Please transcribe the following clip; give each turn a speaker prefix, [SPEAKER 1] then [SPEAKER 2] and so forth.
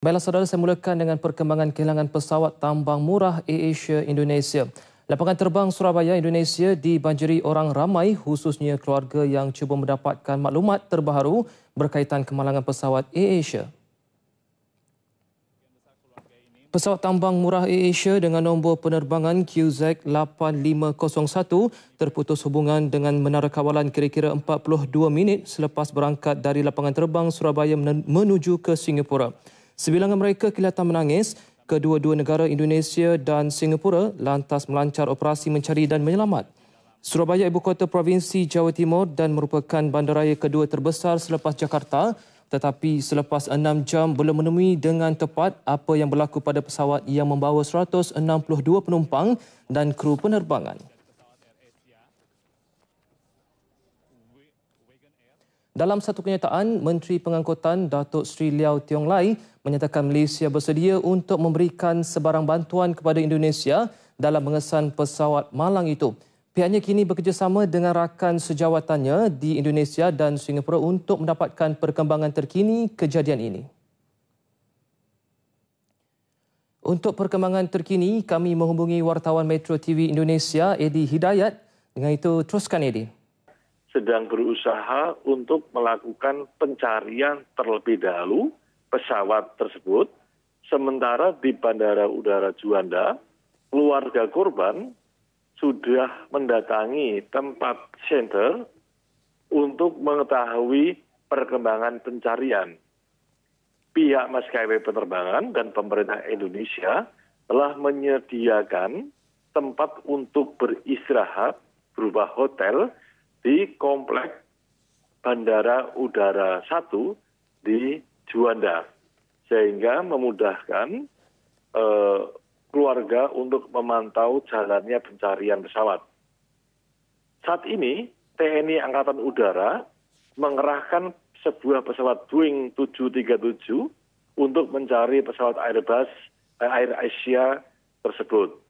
[SPEAKER 1] Baiklah saudara, saya mulakan dengan perkembangan kehilangan pesawat tambang murah AirAsia Indonesia. Lapangan terbang Surabaya, Indonesia dibanjiri orang ramai khususnya keluarga yang cuba mendapatkan maklumat terbaru berkaitan kemalangan pesawat AirAsia. Pesawat tambang murah AirAsia dengan nombor penerbangan QZ8501 terputus hubungan dengan menara kawalan kira-kira 42 minit selepas berangkat dari lapangan terbang Surabaya menuju ke Singapura. Sebilangan mereka kelihatan menangis. Kedua-dua negara Indonesia dan Singapura lantas melancar operasi mencari dan menyelamat. Surabaya ibu kota provinsi Jawa Timur dan merupakan bandaraya kedua terbesar selepas Jakarta tetapi selepas enam jam belum menemui dengan tepat apa yang berlaku pada pesawat yang membawa 162 penumpang dan kru penerbangan. Dalam satu kenyataan, Menteri Pengangkutan Datuk Sri Liao Tiong Lai menyatakan Malaysia bersedia untuk memberikan sebarang bantuan kepada Indonesia dalam mengesan pesawat malang itu. Pihaknya kini bekerjasama dengan rakan sejawatannya di Indonesia dan Singapura untuk mendapatkan perkembangan terkini kejadian ini. Untuk perkembangan terkini, kami menghubungi wartawan Metro TV Indonesia, Edi Hidayat. Dengan itu, teruskan Eddie.
[SPEAKER 2] sedang berusaha untuk melakukan pencarian terlebih dahulu pesawat tersebut. Sementara di Bandara Udara Juanda, keluarga korban sudah mendatangi tempat center untuk mengetahui perkembangan pencarian. Pihak maskapai penerbangan dan pemerintah Indonesia telah menyediakan tempat untuk beristirahat berupa hotel di kompleks Bandara Udara 1 di Juanda sehingga memudahkan eh, keluarga untuk memantau jalannya pencarian pesawat. Saat ini TNI Angkatan Udara mengerahkan sebuah pesawat Boeing 737 untuk mencari
[SPEAKER 1] pesawat Airbus eh, Air Asia tersebut.